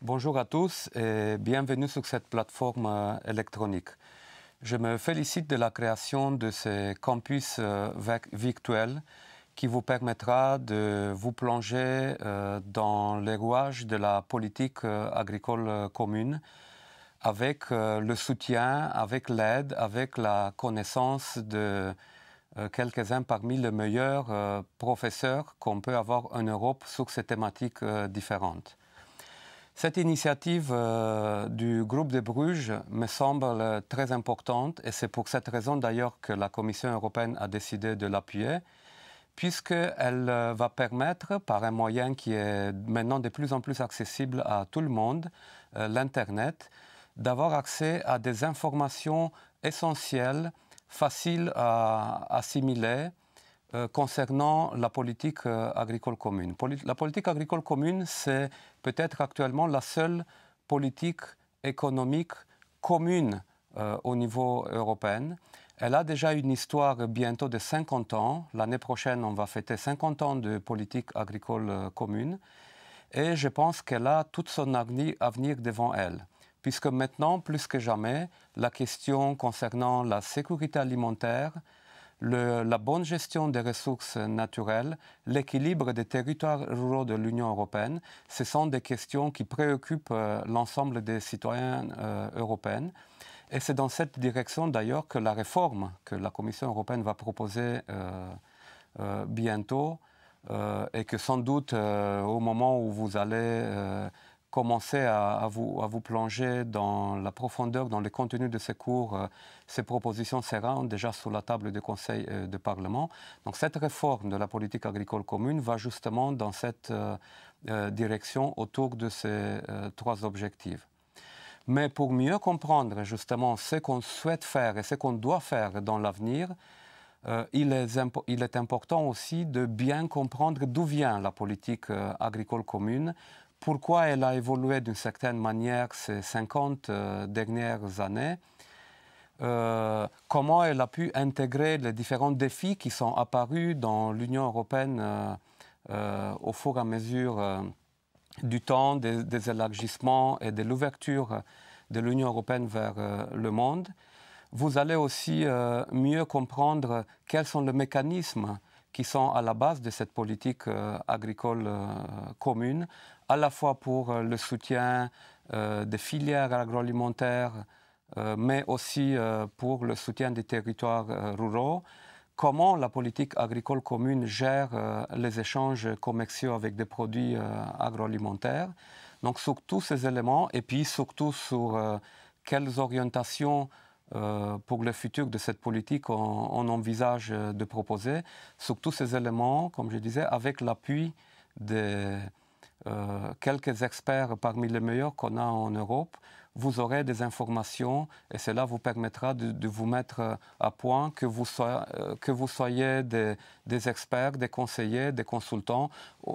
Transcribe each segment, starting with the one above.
Bonjour à tous et bienvenue sur cette plateforme euh, électronique. Je me félicite de la création de ce campus euh, virtuel qui vous permettra de vous plonger euh, dans les rouages de la politique agricole commune avec le soutien, avec l'aide, avec la connaissance de quelques-uns parmi les meilleurs professeurs qu'on peut avoir en Europe sur ces thématiques différentes. Cette initiative euh, du groupe de Bruges me semble très importante et c'est pour cette raison d'ailleurs que la Commission européenne a décidé de l'appuyer, puisqu'elle euh, va permettre, par un moyen qui est maintenant de plus en plus accessible à tout le monde, euh, l'Internet, d'avoir accès à des informations essentielles, faciles à assimiler, euh, concernant la politique euh, agricole commune. la politique agricole commune, c'est peut-être actuellement la seule politique économique commune euh, au niveau européen. Elle a déjà une histoire bientôt de 50 ans. L'année prochaine, on va fêter 50 ans de politique agricole commune. Et je pense qu'elle a tout son avenir devant elle, puisque maintenant, plus que jamais, la question concernant la sécurité alimentaire, la bonne gestion des ressources naturelles, l'équilibre des territoires ruraux de l'Union européenne, ce sont des questions qui préoccupent euh, l'ensemble des citoyens euh, européens. Et c'est dans cette direction d'ailleurs que la réforme que la Commission européenne va proposer euh, bientôt et que sans doute au moment où vous allez Commencer à, vous, à, vous, plonger dans la profondeur, dans le contenu de ces cours, euh, ces propositions seront déjà sur la table du Conseil euh, de du Parlement. Donc cette réforme de la politique agricole commune va justement dans cette euh, direction autour de ces trois objectifs. Mais pour mieux comprendre justement ce qu'on souhaite faire et ce qu'on doit faire dans l'avenir, il, est important aussi de bien comprendre d'où vient la politique agricole commune, pourquoi elle a évolué d'une certaine manière ces 50 euh, dernières années, euh, comment elle a pu intégrer les différents défis qui sont apparus dans l'Union européenne euh, au fur et à mesure du temps, des, élargissements et de l'ouverture de l'Union européenne vers le monde. Vous allez aussi mieux comprendre quels sont les mécanismes qui sont à la base de cette politique agricole commune, à la fois pour euh, le soutien euh, des filières agroalimentaires, euh, mais aussi pour le soutien des territoires ruraux. Comment la politique agricole commune gère les échanges commerciaux avec des produits agroalimentaires Donc sur tous ces éléments, et puis surtout sur quelles orientations pour le futur de cette politique on, on envisage de proposer, sur tous ces éléments, comme je disais, avec l'appui des, euh, quelques experts parmi les meilleurs qu'on a en Europe. Vous aurez des informations et cela vous permettra de, vous mettre euh, à point, que vous, soyez, euh, que vous soyez des, experts, des conseillers, des consultants,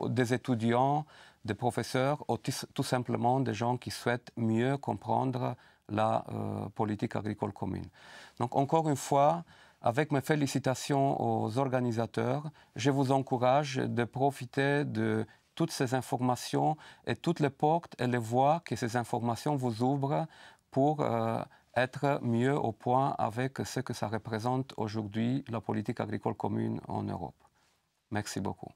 des étudiants, des professeurs, ou tout simplement des gens qui souhaitent mieux comprendre la politique agricole commune. Donc encore une fois, avec mes félicitations aux organisateurs, je vous encourage de profiter de toutes ces informations et toutes les portes et les voies que ces informations vous ouvrent pour euh, être mieux au point avec ce que ça représente aujourd'hui la politique agricole commune en Europe. Merci beaucoup.